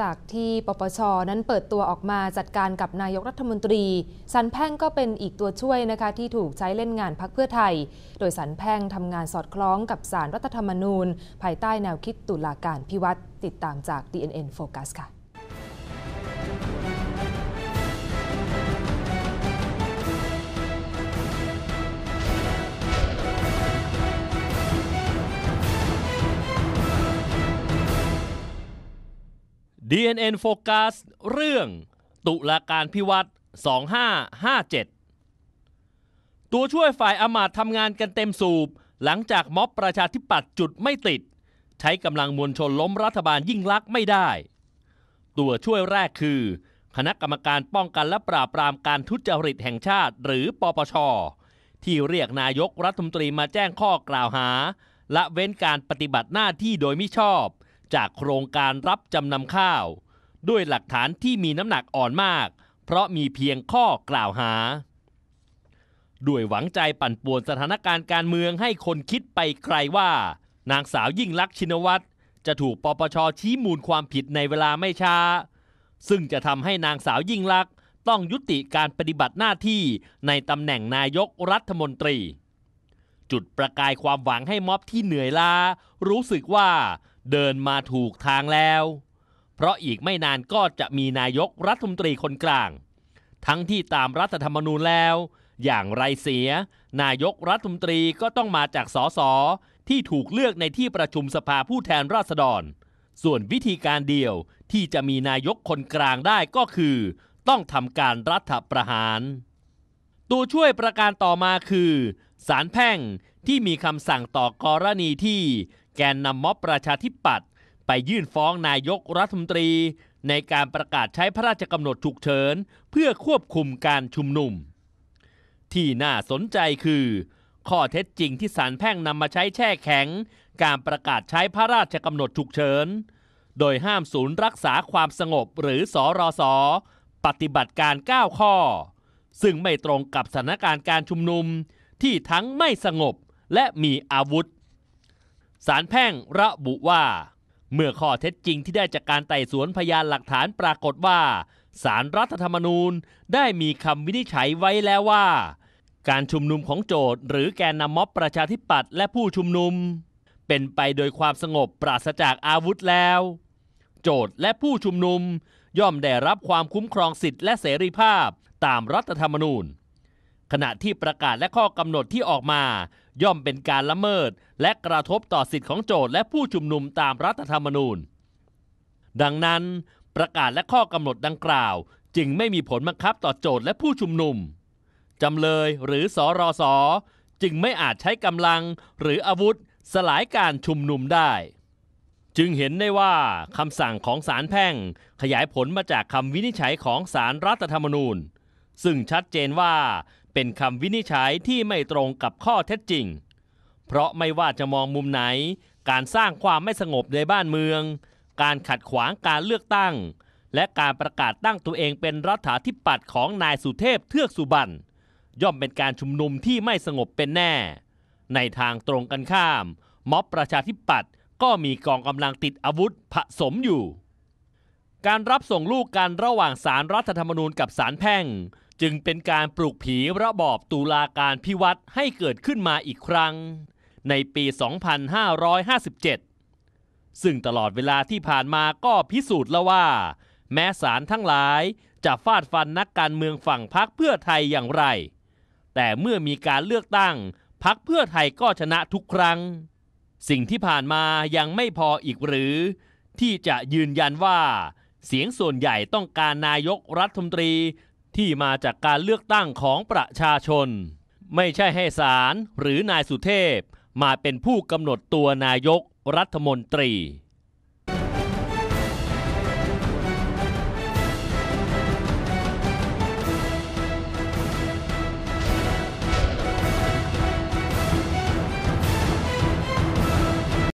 จากที่ปปช นั้นเปิดตัวออกมาจัดการกับนายกรัฐมนตรี สันแพ่งก็เป็นอีกตัวช่วยนะคะที่ถูกใช้เล่นงานพักเพื่อไทย โดยสันแพ่งทำงานสอดคล้องกับสารรัฐธรรมนูญ ภายใต้แนวคิดตุลาการพิวัตรติดตามจาก DNN Focus ค่ะ DNN Focus เรื่อง ตุลาการพิวัตร 2557 ตัวช่วยฝ่ายอมาตทำงานกันเต็มสูบ หลังจากม็อบประชาธิปัตย์จุดไม่ติด ใช้กำลังมวลชนล้มรัฐบาลยิ่งลักษณ์ไม่ได้ ตัวช่วยแรกคือ คณะกรรมการป้องกันและปราบปรามการทุจริตแห่งชาติ หรือปปช ที่เรียกนายกรัฐมนตรีมาแจ้งข้อกล่าวหาและเว้นการปฏิบัติหน้าที่โดยมิชอบจากโครงการรับจำนำข้าว ด้วยหลักฐานที่มีน้ำหนักอ่อนมาก เพราะมีเพียงข้อกล่าวหา ด้วยหวังใจปั่นป่วนสถานการณ์การเมืองให้คนคิดไปไกลว่า นางสาวยิ่งลักษณ์ชินวัตร จะถูกปปชชี้มูลความผิดในเวลาไม่ช้า ซึ่งจะทำให้นางสาวยิ่งลักษณ์ ต้องยุติการปฏิบัติหน้าที่ในตำแหน่งนายกรัฐมนตรี จุดประกายความหวังให้ม็อบที่เหนื่อยล้า รู้สึกว่าเดินมาถูกทางแล้ว เพราะอีกไม่นานก็จะมีนายกรัฐมนตรีคนกลาง ทั้งที่ตามรัฐธรรมนูญแล้ว อย่างไรเสีย นายกรัฐมนตรีก็ต้องมาจากสสที่ถูกเลือกในที่ประชุมสภาผู้แทนราษฎร ส่วนวิธีการเดียวที่จะมีนายกคนกลางได้ก็คือ ต้องทำการรัฐประหาร ตัวช่วยประการต่อมาคือสารแพ่งที่มีคำสั่งต่อกรณีที่แกนนำม็อบประชาธิปัตย์ไปยื่นฟ้องนายกรัฐมนตรี ในการประกาศใช้พระราชกำหนดฉุกเฉินเพื่อควบคุมการชุมนุม ที่น่าสนใจคือ ข้อเท็จจริงที่สารแพ่งนำมาใช้แช่แข็ง การประกาศใช้พระราชกำหนดฉุกเฉิน โดยห้ามศูนย์รักษาความสงบหรือสอรอสอปฏิบัติการ 9 ข้อ ซึ่งไม่ตรงกับสถานการณ์การชุมนุมที่ทั้งไม่สงบและมีอาวุธสารแพ่งระบุว่า เมื่อข้อเท็จจริงที่ได้จากการไต่สวนพยานหลักฐานปรากฏว่าสารรัฐธรรมนูญได้มีคำวินิจฉัยไว้แล้วว่า การชุมนุมของโจทย์หรือแกนนำม็อบประชาธิปัตย์และผู้ชุมนุม เป็นไปโดยความสงบปราศจากอาวุธแล้ว โจทย์และผู้ชุมนุมย่อมได้รับความคุ้มครองสิทธิและเสรีภาพตามรัฐธรรมนูญ ขณะที่ประกาศและข้อกำหนดที่ออกมาย่อมเป็นการละเมิดและกระทบต่อสิทธิของโจท์และผู้ชุมนุมตามรัฐธรรมนูญ ดังนั้นประกาศและข้อกำหนดดังกล่าวจึงไม่มีผลบังคับต่อโจท์และผู้ชุมนุม จำเลยหรือสอรอสอจึงไม่อาจใช้กำลังหรืออาวุธสลายการชุมนุมได้ จึงเห็นได้ว่าคำสั่งของศาลแพ่ง ขยายผลมาจากคำวินิจฉัยของศาลรรัฐธรรมนูญ ซึ่งชัดเจนว่าเป็นคำวินิจฉัยที่ไม่ตรงกับข้อเท็จจริง เพราะไม่ว่าจะมองมุมไหน การสร้างความไม่สงบในบ้านเมือง การขัดขวางการเลือกตั้ง และการประกาศตั้งตัวเองเป็นรัฐาธิปัตย์ของนายสุเทพเทือกสุบรรณย่อมเป็นการชุมนุมที่ไม่สงบเป็นแน่ ในทางตรงกันข้าม ม็อบประชาธิปัตย์ก็มีกองกำลังติดอาวุธผสมอยู่ การรับส่งลูกกันระหว่างสารรัฐธรรมนูญกับสารแพ่งจึงเป็นการปลุกผีระบอบตุลาการพิวัตรให้เกิดขึ้นมาอีกครั้ง ในปี 2557 ซึ่งตลอดเวลาที่ผ่านมาก็พิสูจน์แล้วว่า แม้ศาลทั้งหลายจะฟาดฟันนักการเมืองฝั่งพักเพื่อไทยอย่างไร แต่เมื่อมีการเลือกตั้งพักเพื่อไทยก็ชนะทุกครั้ง สิ่งที่ผ่านมายังไม่พออีกหรือ ที่จะยืนยันว่า เสียงส่วนใหญ่ต้องการนายกรัฐมนตรีที่มาจากการเลือกตั้งของประชาชน ไม่ใช่ให้ศาลหรือนายสุเทพ มาเป็นผู้กำหนดตัวนายกรัฐมนตรี